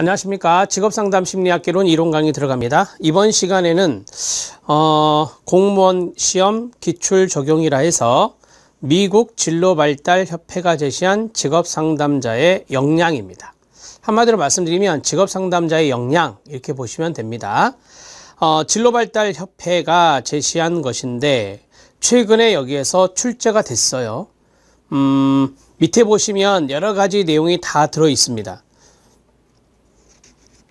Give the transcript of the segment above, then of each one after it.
안녕하십니까 직업상담 심리학개론 이론 강의 들어갑니다 이번 시간에는 어, 공무원 시험 기출 적용이라 해서 미국 진로발달협회가 제시한 직업상담자의 역량입니다 한마디로 말씀드리면 직업상담자의 역량 이렇게 보시면 됩니다 어, 진로발달협회가 제시한 것인데 최근에 여기에서 출제가 됐어요 음, 밑에 보시면 여러 가지 내용이 다 들어 있습니다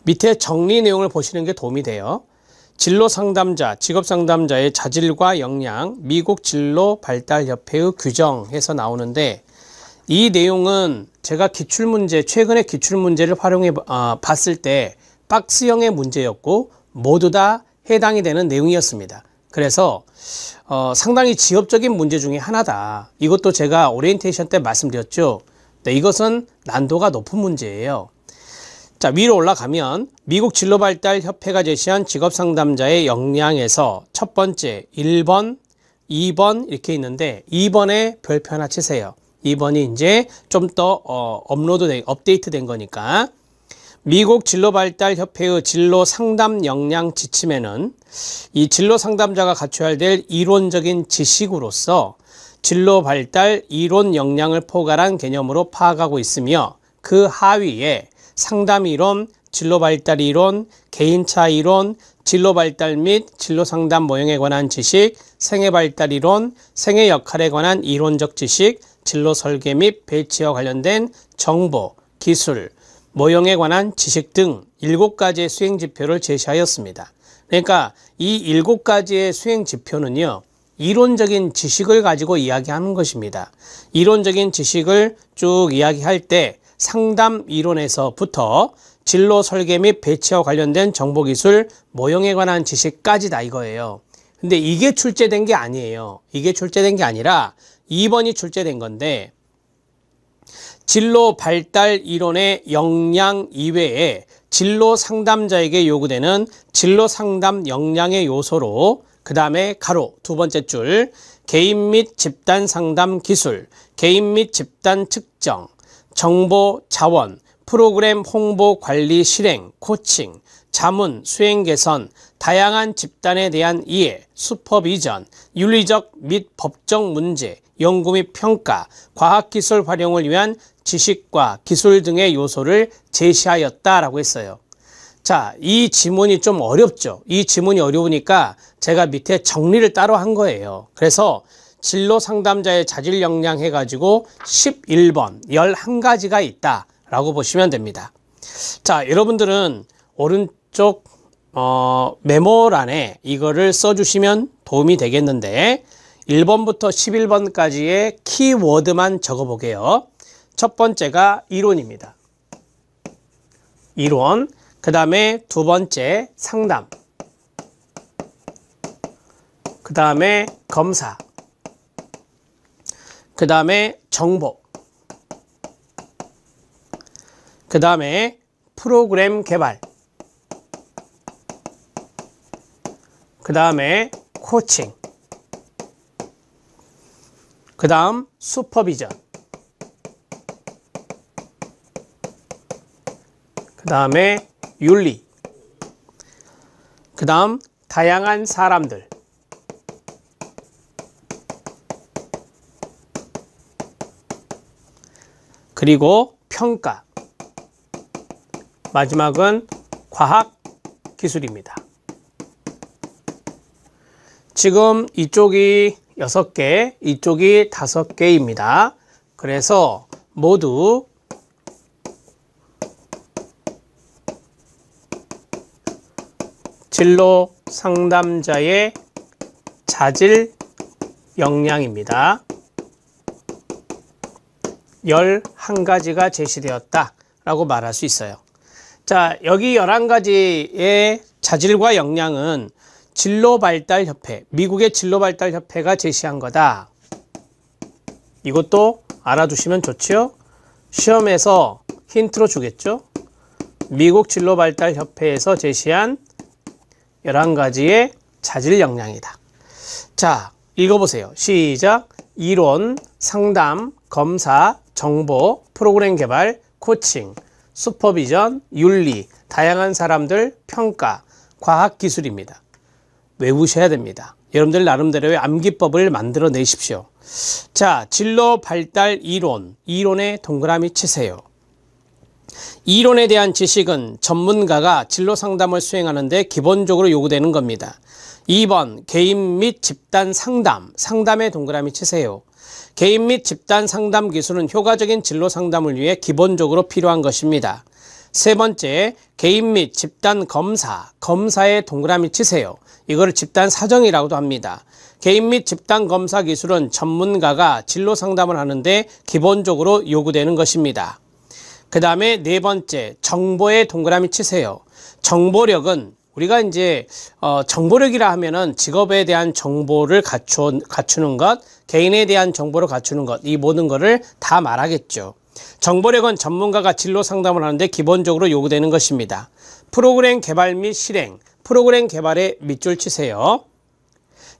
밑에 정리 내용을 보시는 게 도움이 돼요. 진로 상담자, 직업 상담자의 자질과 역량, 미국 진로 발달 협회의 규정에서 나오는데 이 내용은 제가 기출 문제 최근에 기출 문제를 활용해 어, 봤을 때 박스형의 문제였고 모두 다 해당이 되는 내용이었습니다. 그래서 어, 상당히 지엽적인 문제 중에 하나다. 이것도 제가 오리엔테이션 때 말씀드렸죠. 네, 이것은 난도가 높은 문제예요. 자 위로 올라가면 미국 진로발달협회가 제시한 직업상담자의 역량에서 첫 번째 1번 2번 이렇게 있는데 2번에 별표 하나 치세요 2번이 이제 좀더 어, 업로드 된, 업데이트 된 거니까 미국 진로발달협회의 진로상담 역량 지침에는 이 진로상담자가 갖춰야 될 이론적인 지식으로서 진로발달 이론 역량을 포괄한 개념으로 파악하고 있으며 그 하위에 상담 이론, 진로 발달 이론, 개인차 이론, 진로 발달 및 진로 상담 모형에 관한 지식, 생애 발달 이론, 생애 역할에 관한 이론적 지식, 진로 설계 및 배치와 관련된 정보, 기술, 모형에 관한 지식 등 일곱 가지의 수행 지표를 제시하였습니다. 그러니까 이 일곱 가지의 수행 지표는요. 이론적인 지식을 가지고 이야기하는 것입니다. 이론적인 지식을 쭉 이야기할 때 상담 이론에서부터 진로 설계 및 배치와 관련된 정보기술 모형에 관한 지식까지 다 이거예요. 근데 이게 출제된 게 아니에요. 이게 출제된 게 아니라 2번이 출제된 건데 진로 발달 이론의 역량 이외에 진로 상담자에게 요구되는 진로 상담 역량의 요소로 그 다음에 가로 두 번째 줄 개인 및 집단 상담 기술, 개인 및 집단 측정, 정보 자원, 프로그램 홍보 관리 실행, 코칭, 자문, 수행 개선, 다양한 집단에 대한 이해, 슈퍼비전, 윤리적 및 법적 문제, 연구 및 평가, 과학기술 활용을 위한 지식과 기술 등의 요소를 제시하였다라고 했어요. 자, 이 지문이 좀 어렵죠. 이 지문이 어려우니까 제가 밑에 정리를 따로 한 거예요. 그래서 진로 상담자의 자질 역량 해가지고 11번 11가지가 있다 라고 보시면 됩니다 자 여러분들은 오른쪽 어, 메모란에 이거를 써주시면 도움이 되겠는데 1번부터 11번까지의 키워드만 적어보게요 첫 번째가 이론입니다 이론 그 다음에 두 번째 상담 그 다음에 검사 그 다음에 정보 그 다음에 프로그램 개발 그 다음에 코칭 그 다음 슈퍼비전 그 다음에 윤리 그 다음 다양한 사람들 그리고 평가. 마지막은 과학 기술입니다. 지금 이쪽이 6개, 이쪽이 5개입니다. 그래서 모두 진로 상담자의 자질 역량입니다. 11가지가 제시되었다 라고 말할 수 있어요 자 여기 11가지의 자질과 역량은 진로발달협회 미국의 진로발달협회가 제시한 거다 이것도 알아두시면 좋지요 시험에서 힌트로 주겠죠 미국 진로발달협회에서 제시한 11가지의 자질 역량이다 자 읽어보세요 시작 이론, 상담, 검사, 정보, 프로그램 개발, 코칭, 슈퍼비전, 윤리, 다양한 사람들, 평가, 과학기술입니다. 외우셔야 됩니다. 여러분들 나름대로의 암기법을 만들어 내십시오. 자, 진로 발달 이론, 이론에 동그라미 치세요. 이론에 대한 지식은 전문가가 진로 상담을 수행하는데 기본적으로 요구되는 겁니다. 2번 개인 및 집단 상담, 상담에 동그라미 치세요. 개인 및 집단 상담 기술은 효과적인 진로 상담을 위해 기본적으로 필요한 것입니다. 세 번째, 개인 및 집단 검사, 검사에 동그라미 치세요. 이거를 집단 사정이라고도 합니다. 개인 및 집단 검사 기술은 전문가가 진로 상담을 하는데 기본적으로 요구되는 것입니다. 그 다음에 네 번째, 정보에 동그라미 치세요. 정보력은 우리가 이제 어, 정보력이라 하면은 직업에 대한 정보를 갖추, 갖추는 것, 개인에 대한 정보를 갖추는 것, 이 모든 것을 다 말하겠죠. 정보력은 전문가가 진로 상담을 하는데 기본적으로 요구되는 것입니다. 프로그램 개발 및 실행, 프로그램 개발에 밑줄 치세요.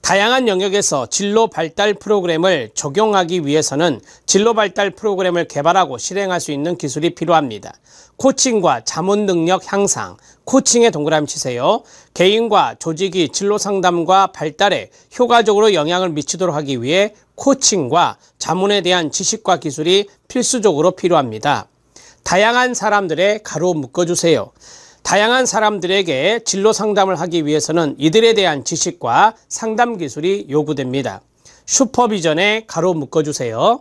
다양한 영역에서 진로 발달 프로그램을 적용하기 위해서는 진로 발달 프로그램을 개발하고 실행할 수 있는 기술이 필요합니다. 코칭과 자문 능력 향상, 코칭에 동그라미 치세요. 개인과 조직이 진로 상담과 발달에 효과적으로 영향을 미치도록 하기 위해 코칭과 자문에 대한 지식과 기술이 필수적으로 필요합니다. 다양한 사람들의 가로 묶어주세요. 다양한 사람들에게 진로 상담을 하기 위해서는 이들에 대한 지식과 상담 기술이 요구됩니다. 슈퍼비전에 가로 묶어주세요.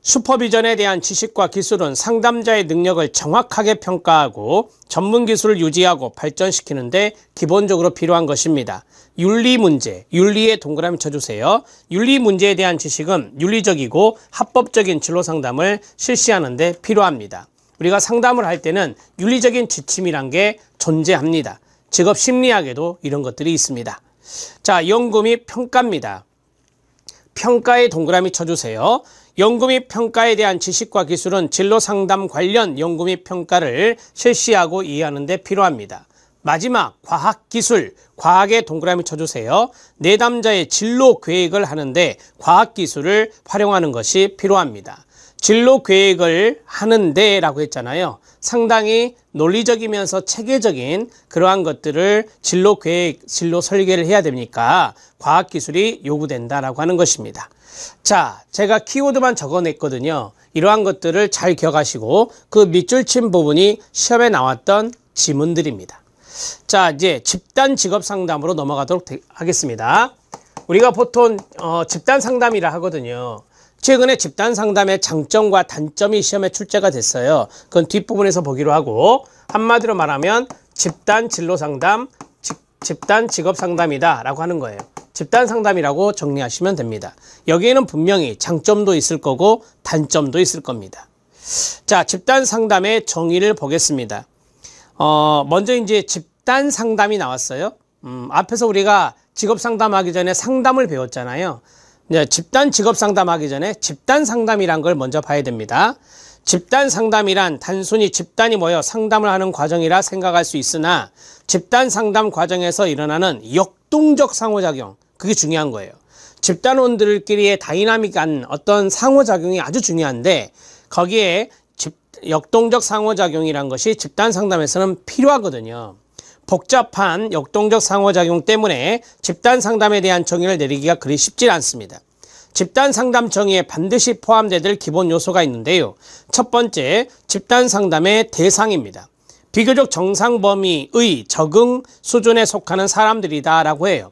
슈퍼비전에 대한 지식과 기술은 상담자의 능력을 정확하게 평가하고 전문 기술을 유지하고 발전시키는데 기본적으로 필요한 것입니다. 윤리 문제, 윤리에 동그라미 쳐주세요. 윤리 문제에 대한 지식은 윤리적이고 합법적인 진로 상담을 실시하는데 필요합니다. 우리가 상담을 할 때는 윤리적인 지침이란 게 존재합니다. 직업 심리학에도 이런 것들이 있습니다. 자, 연금이 평가입니다. 평가에 동그라미 쳐주세요. 연금이 평가에 대한 지식과 기술은 진로 상담 관련 연금이 평가를 실시하고 이해하는 데 필요합니다. 마지막 과학 기술, 과학에 동그라미 쳐주세요. 내담자의 진로 계획을 하는데 과학 기술을 활용하는 것이 필요합니다. 진로 계획을 하는데 라고 했잖아요. 상당히 논리적이면서 체계적인 그러한 것들을 진로 계획, 진로 설계를 해야 됩니까 과학기술이 요구된다라고 하는 것입니다. 자, 제가 키워드만 적어냈거든요. 이러한 것들을 잘 기억하시고 그 밑줄 친 부분이 시험에 나왔던 지문들입니다. 자, 이제 집단 직업 상담으로 넘어가도록 하겠습니다. 우리가 보통 어, 집단 상담이라 하거든요. 최근에 집단 상담의 장점과 단점이 시험에 출제가 됐어요. 그건 뒷부분에서 보기로 하고 한마디로 말하면 집단 진로 상담, 집단 직업 상담이다 라고 하는 거예요. 집단 상담이라고 정리하시면 됩니다. 여기에는 분명히 장점도 있을 거고 단점도 있을 겁니다. 자, 집단 상담의 정의를 보겠습니다. 어, 먼저 이제 집단 상담이 나왔어요. 음, 앞에서 우리가 직업 상담하기 전에 상담을 배웠잖아요. 네, 집단 직업 상담하기 전에 집단 상담이란 걸 먼저 봐야 됩니다. 집단 상담이란 단순히 집단이 모여 상담을 하는 과정이라 생각할 수 있으나 집단 상담 과정에서 일어나는 역동적 상호작용 그게 중요한 거예요. 집단원들끼리의 다이나믹한 어떤 상호작용이 아주 중요한데 거기에 집, 역동적 상호작용이란 것이 집단 상담에서는 필요하거든요. 복잡한 역동적 상호작용 때문에 집단 상담에 대한 정의를 내리기가 그리 쉽지 않습니다. 집단 상담 청에 반드시 포함돼야 될 기본 요소가 있는데요. 첫 번째, 집단 상담의 대상입니다. 비교적 정상 범위의 적응 수준에 속하는 사람들이다라고 해요.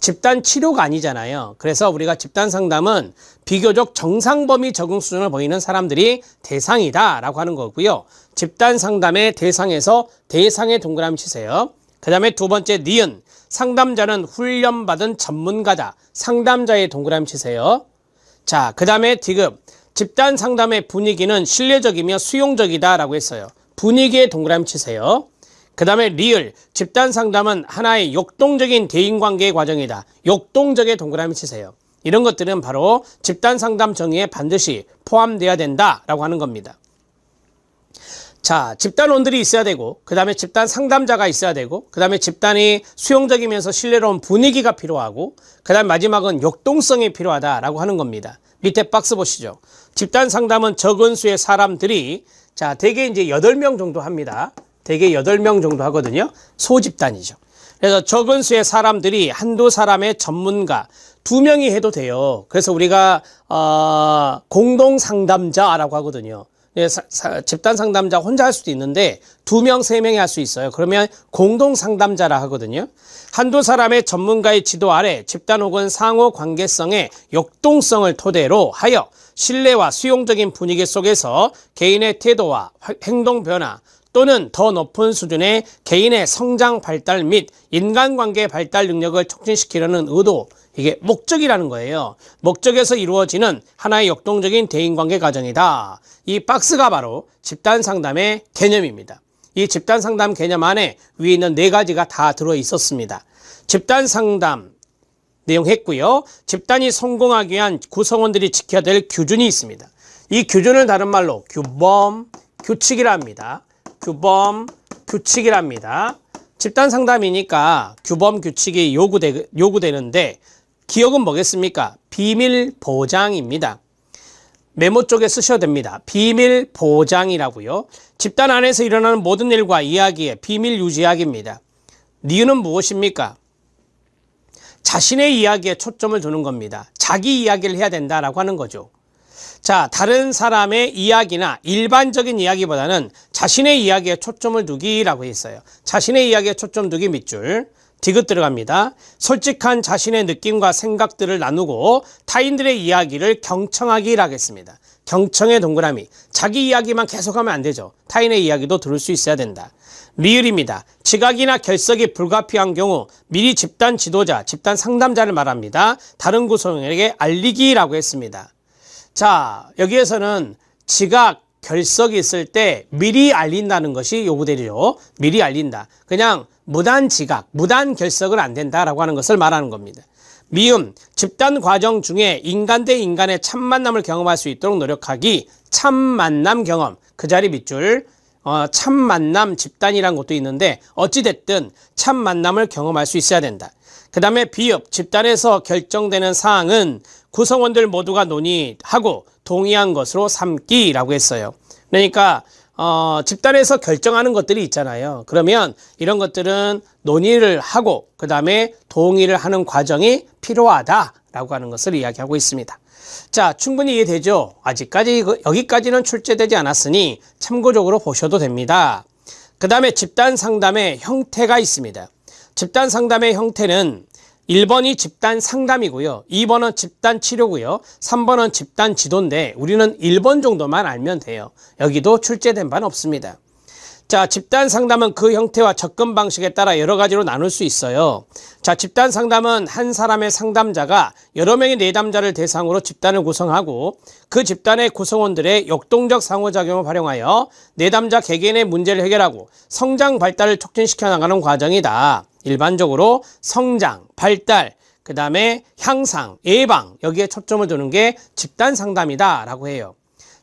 집단 치료가 아니잖아요. 그래서 우리가 집단 상담은 비교적 정상 범위 적응 수준을 보이는 사람들이 대상이다라고 하는 거고요. 집단 상담의 대상에서 대상의 동그라미 치세요. 그 다음에 두 번째 니은 상담자는 훈련받은 전문가다. 상담자의 동그라미 치세요. 자, 그 다음에 디귿. 집단 상담의 분위기는 신뢰적이며 수용적이다 라고 했어요. 분위기에 동그라미 치세요. 그 다음에 리을, 집단 상담은 하나의 역동적인 대인관계 과정이다. 역동적에 동그라미 치세요. 이런 것들은 바로 집단 상담 정의에 반드시 포함돼야 된다라고 하는 겁니다. 자, 집단원들이 있어야 되고, 그 다음에 집단 상담자가 있어야 되고, 그 다음에 집단이 수용적이면서 신뢰로운 분위기가 필요하고, 그 다음 마지막은 역동성이 필요하다라고 하는 겁니다. 밑에 박스 보시죠. 집단 상담은 적은 수의 사람들이, 자, 대개 이제 여덟 명 정도 합니다. 대개 여덟 명 정도 하거든요. 소집단이죠. 그래서 적은 수의 사람들이 한두 사람의 전문가, 두 명이 해도 돼요. 그래서 우리가, 어, 공동상담자라고 하거든요. 예, 사, 사, 집단 상담자 혼자 할 수도 있는데 두 명, 세 명이 할 수 있어요. 그러면 공동 상담자라 하거든요. 한두 사람의 전문가의 지도 아래 집단 혹은 상호 관계성의 역동성을 토대로 하여 신뢰와 수용적인 분위기 속에서 개인의 태도와 행동 변화, 또는 더 높은 수준의 개인의 성장 발달 및 인간관계 발달 능력을 촉진시키려는 의도 이게 목적이라는 거예요. 목적에서 이루어지는 하나의 역동적인 대인관계 과정이다. 이 박스가 바로 집단 상담의 개념입니다. 이 집단 상담 개념 안에 위에 있는 네 가지가 다 들어 있었습니다. 집단 상담 내용 했고요. 집단이 성공하기 위한 구성원들이 지켜야 될 규준이 있습니다. 이 규준을 다른 말로 규범, 규칙이라 합니다. 규범, 규칙이랍니다. 집단 상담이니까 규범, 규칙이 요구되, 요구되는데 기억은 뭐겠습니까? 비밀 보장입니다. 메모 쪽에 쓰셔야 됩니다. 비밀 보장이라고요. 집단 안에서 일어나는 모든 일과 이야기의 비밀 유지학입니다. 이유는 무엇입니까? 자신의 이야기에 초점을 두는 겁니다. 자기 이야기를 해야 된다라고 하는 거죠. 자, 다른 사람의 이야기나 일반적인 이야기보다는 자신의 이야기에 초점을 두기라고 했어요. 자신의 이야기에 초점 두기 밑줄. 디귿 들어갑니다. 솔직한 자신의 느낌과 생각들을 나누고 타인들의 이야기를 경청하기라고 했습니다. 경청의 동그라미. 자기 이야기만 계속하면 안 되죠. 타인의 이야기도 들을 수 있어야 된다. 리을입니다. 지각이나 결석이 불가피한 경우 미리 집단 지도자, 집단 상담자를 말합니다. 다른 구성원에게 알리기라고 했습니다. 자 여기에서는 지각 결석이 있을 때 미리 알린다는 것이 요구되리요 미리 알린다 그냥 무단 지각 무단 결석은 안 된다라고 하는 것을 말하는 겁니다 미음 집단 과정 중에 인간 대 인간의 참만남을 경험할 수 있도록 노력하기 참만남 경험 그 자리 밑줄 어, 참만남 집단이란 것도 있는데 어찌됐든 참만남을 경험할 수 있어야 된다 그 다음에 비읍 집단에서 결정되는 사항은 구성원들 모두가 논의하고 동의한 것으로 삼기라고 했어요. 그러니까 어, 집단에서 결정하는 것들이 있잖아요. 그러면 이런 것들은 논의를 하고 그 다음에 동의를 하는 과정이 필요하다라고 하는 것을 이야기하고 있습니다. 자, 충분히 이해되죠? 아직까지 여기까지는 출제되지 않았으니 참고적으로 보셔도 됩니다. 그 다음에 집단 상담의 형태가 있습니다. 집단 상담의 형태는 1번이 집단 상담이고요. 2번은 집단 치료고요. 3번은 집단 지도인데 우리는 1번 정도만 알면 돼요. 여기도 출제된 바는 없습니다. 자, 집단 상담은 그 형태와 접근 방식에 따라 여러 가지로 나눌 수 있어요. 자, 집단 상담은 한 사람의 상담자가 여러 명의 내담자를 대상으로 집단을 구성하고 그 집단의 구성원들의 역동적 상호작용을 활용하여 내담자 개개인의 문제를 해결하고 성장 발달을 촉진시켜 나가는 과정이다. 일반적으로 성장, 발달, 그 다음에 향상, 예방 여기에 초점을 두는 게 집단 상담이다 라고 해요.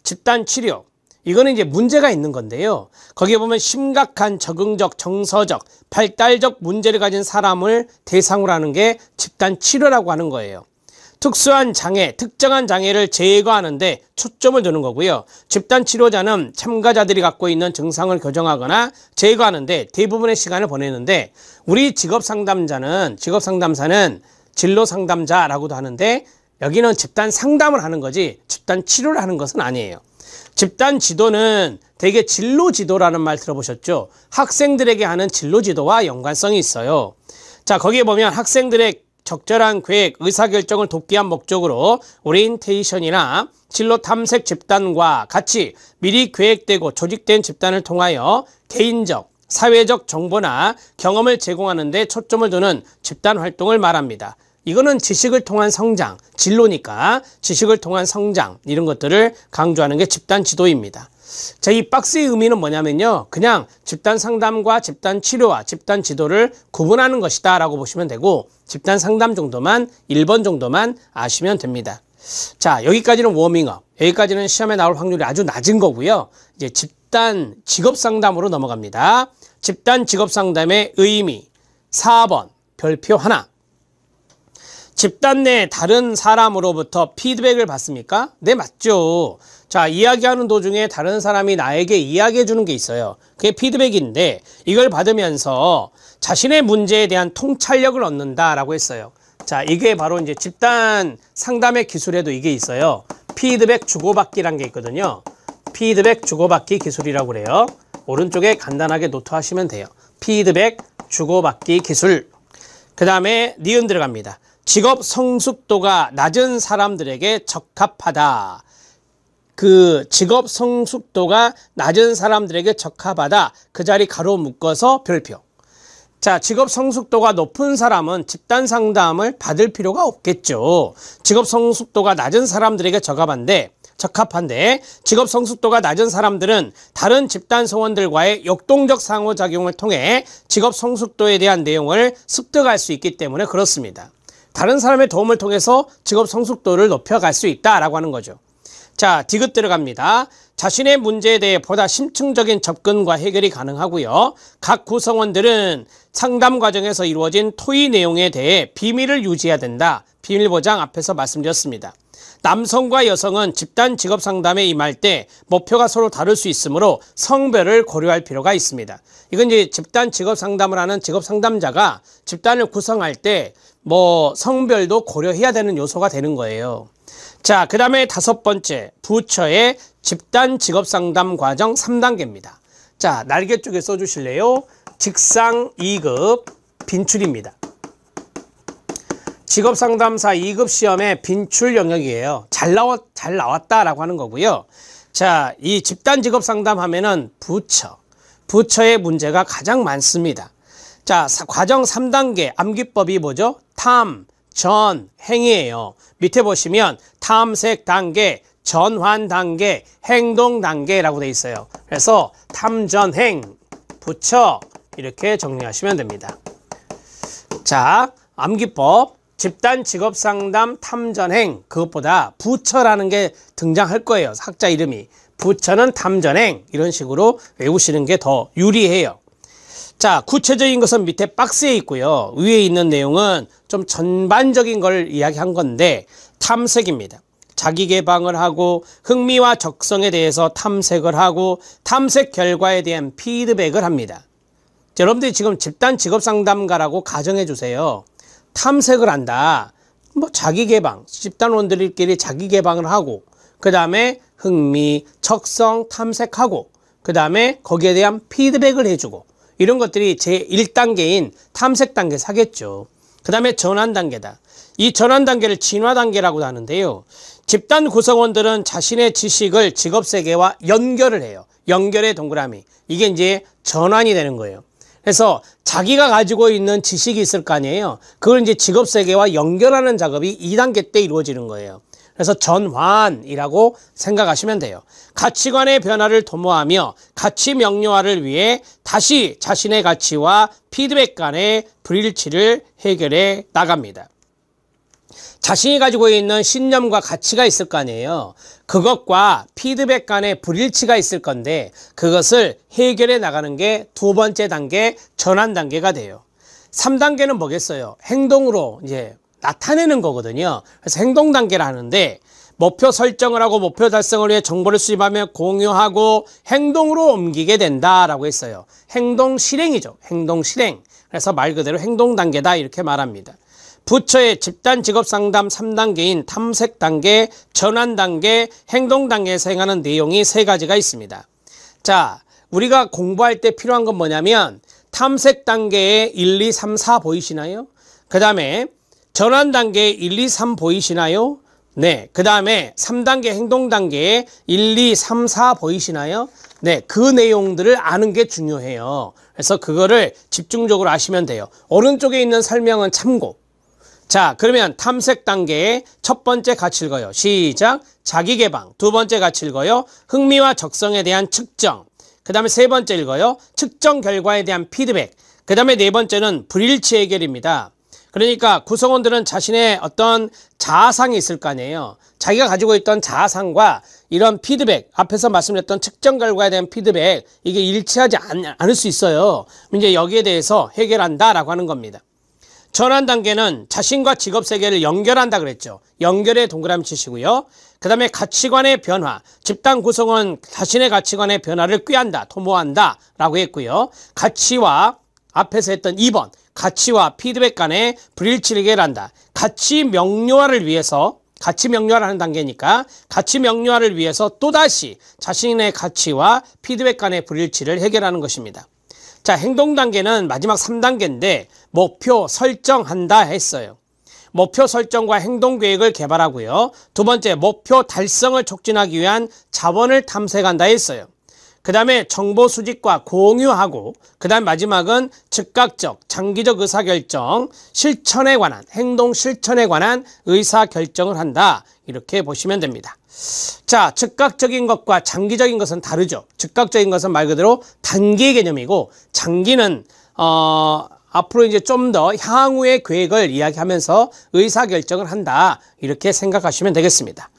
집단 치료, 이거는 이제 문제가 있는 건데요. 거기에 보면 심각한 적응적, 정서적, 발달적 문제를 가진 사람을 대상으로 하는 게 집단 치료라고 하는 거예요. 특수한 장애, 특정한 장애를 제거하는데 초점을 두는 거고요. 집단 치료자는 참가자들이 갖고 있는 증상을 교정하거나 제거하는데 대부분의 시간을 보내는데 우리 직업 상담자는 직업 상담사는 진로 상담자라고도 하는데 여기는 집단 상담을 하는 거지 집단 치료를 하는 것은 아니에요. 집단 지도는 대개 진로 지도라는 말 들어보셨죠? 학생들에게 하는 진로 지도와 연관성이 있어요. 자, 거기에 보면 학생들의 적절한 계획, 의사결정을 돕기 위한 목적으로 오리엔테이션이나 진로 탐색 집단과 같이 미리 계획되고 조직된 집단을 통하여 개인적, 사회적 정보나 경험을 제공하는 데 초점을 두는 집단 활동을 말합니다. 이거는 지식을 통한 성장, 진로니까 지식을 통한 성장 이런 것들을 강조하는 게 집단 지도입니다. 자, 이 박스의 의미는 뭐냐면요. 그냥 집단 상담과 집단 치료와 집단 지도를 구분하는 것이다 라고 보시면 되고 집단 상담 정도만 1번 정도만 아시면 됩니다. 자, 여기까지는 워밍업, 여기까지는 시험에 나올 확률이 아주 낮은 거고요. 이제 집단 직업 상담으로 넘어갑니다. 집단 직업 상담의 의미 4번 별표 하나 집단 내 다른 사람으로부터 피드백을 받습니까? 네, 맞죠. 자, 이야기하는 도중에 다른 사람이 나에게 이야기해 주는 게 있어요. 그게 피드백인데 이걸 받으면서 자신의 문제에 대한 통찰력을 얻는다라고 했어요. 자, 이게 바로 이제 집단 상담의 기술에도 이게 있어요. 피드백 주고받기란 게 있거든요. 피드백 주고받기 기술이라고 그래요. 오른쪽에 간단하게 노트하시면 돼요. 피드백 주고받기 기술. 그 다음에 니은 들어갑니다. 직업 성숙도가 낮은 사람들에게 적합하다. 그 직업 성숙도가 낮은 사람들에게 적합하다. 그 자리 가로 묶어서 별표. 자, 직업 성숙도가 높은 사람은 집단 상담을 받을 필요가 없겠죠. 직업 성숙도가 낮은 사람들에게 적합한데 적합한데 직업 성숙도가 낮은 사람들은 다른 집단 성원들과의 역동적 상호작용을 통해 직업 성숙도에 대한 내용을 습득할 수 있기 때문에 그렇습니다. 다른 사람의 도움을 통해서 직업 성숙도를 높여갈 수 있다라고 하는 거죠. 자, 디귿 들어갑니다. 자신의 문제에 대해 보다 심층적인 접근과 해결이 가능하고요. 각 구성원들은 상담 과정에서 이루어진 토의 내용에 대해 비밀을 유지해야 된다. 비밀 보장 앞에서 말씀드렸습니다. 남성과 여성은 집단 직업 상담에 임할 때 목표가 서로 다를 수 있으므로 성별을 고려할 필요가 있습니다. 이건 이제 집단 직업 상담을 하는 직업 상담자가 집단을 구성할 때뭐 성별도 고려해야 되는 요소가 되는 거예요. 자, 그 다음에 다섯 번째, 부처의 집단 직업 상담 과정 3단계입니다. 자, 날개 쪽에 써주실래요? 직상 2급 빈출입니다. 직업 상담사 2급 시험의 빈출 영역이에요. 잘, 나왔, 잘 나왔다라고 하는 거고요. 자, 이 집단 직업 상담 하면은 부처, 부처의 문제가 가장 많습니다. 자, 과정 3단계 암기법이 뭐죠? 탐, 전, 행이에요 밑에 보시면 탐색 단계, 전환 단계, 행동 단계라고 돼 있어요. 그래서 탐전행 붙여 이렇게 정리하시면 됩니다. 자, 암기법 집단 직업 상담 탐전행 그것보다 부처라는 게 등장할 거예요. 학자 이름이. 부처는 탐전행 이런 식으로 외우시는 게 더 유리해요. 자 구체적인 것은 밑에 박스에 있고요 위에 있는 내용은 좀 전반적인 걸 이야기한 건데 탐색입니다 자기 개방을 하고 흥미와 적성에 대해서 탐색을 하고 탐색 결과에 대한 피드백을 합니다 여러분들이 지금 집단 직업 상담가라고 가정해 주세요 탐색을 한다 뭐 자기 개방 집단원들끼리 자기 개방을 하고 그 다음에 흥미 적성 탐색하고 그 다음에 거기에 대한 피드백을 해주고 이런 것들이 제 1단계인 탐색 단계 사겠죠. 그 다음에 전환 단계다. 이 전환 단계를 진화 단계라고 하는데요. 집단 구성원들은 자신의 지식을 직업 세계와 연결을 해요. 연결의 동그라미. 이게 이제 전환이 되는 거예요. 그래서 자기가 가지고 있는 지식이 있을 거 아니에요. 그걸 이제 직업 세계와 연결하는 작업이 2단계 때 이루어지는 거예요. 그래서 전환이라고 생각하시면 돼요. 가치관의 변화를 도모하며 가치 명료화를 위해 다시 자신의 가치와 피드백 간의 불일치를 해결해 나갑니다. 자신이 가지고 있는 신념과 가치가 있을 거 아니에요. 그것과 피드백 간의 불일치가 있을 건데 그것을 해결해 나가는 게 두 번째 단계 전환 단계가 돼요. 3단계는 뭐겠어요? 행동으로 이제 나타내는 거거든요. 그래서 행동 단계를 하는데 목표 설정을 하고 목표 달성을 위해 정보를 수집하며 공유하고 행동으로 옮기게 된다라고 했어요. 행동 실행이죠. 행동 실행. 그래서 말 그대로 행동 단계다 이렇게 말합니다. 부처의 집단 직업 상담 3단계인 탐색 단계, 전환 단계, 행동 단계에서 행하는 내용이 세 가지가 있습니다. 자, 우리가 공부할 때 필요한 건 뭐냐면 탐색 단계에 1, 2, 3, 4 보이시나요? 그 다음에 전환 단계 1, 2, 3 보이시나요? 네. 그 다음에 3단계 행동 단계 1, 2, 3, 4 보이시나요? 네. 그 내용들을 아는 게 중요해요. 그래서 그거를 집중적으로 아시면 돼요. 오른쪽에 있는 설명은 참고. 자, 그러면 탐색 단계의 첫 번째 가치 읽어요. 시작. 자기 개방. 두 번째 가치 읽어요. 흥미와 적성에 대한 측정. 그 다음에 세 번째 읽어요. 측정 결과에 대한 피드백. 그 다음에 네 번째는 불일치 해결입니다. 그러니까 구성원들은 자신의 어떤 자아상이 있을 거 아니에요. 자기가 가지고 있던 자아상과 이런 피드백, 앞에서 말씀드렸던 측정 결과에 대한 피드백, 이게 일치하지 않, 을수 있어요. 이제 여기에 대해서 해결한다라고 하는 겁니다. 전환 단계는 자신과 직업 세계를 연결한다 그랬죠. 연결의 동그라미 치시고요. 그 다음에 가치관의 변화, 집단 구성원 자신의 가치관의 변화를 꾀한다, 도모한다 라고 했고요. 가치와 앞에서 했던 2번 가치와 피드백 간의 불일치를 해결한다. 가치 명료화를 위해서 가치 명료화를 하는 단계니까 가치 명료화를 위해서 또다시 자신의 가치와 피드백 간의 불일치를 해결하는 것입니다. 자 행동 단계는 마지막 3단계인데 목표 설정한다 했어요. 목표 설정과 행동 계획을 개발하고요. 두 번째 목표 달성을 촉진하기 위한 자원을 탐색한다 했어요. 그 다음에 정보 수집과 공유하고 그 다음 마지막은 즉각적 장기적 의사결정 실천에 관한 행동 실천에 관한 의사결정을 한다 이렇게 보시면 됩니다 자 즉각적인 것과 장기적인 것은 다르죠 즉각적인 것은 말 그대로 단기 개념이고 장기는 어, 앞으로 이제 좀 더 향후의 계획을 이야기하면서 의사결정을 한다 이렇게 생각하시면 되겠습니다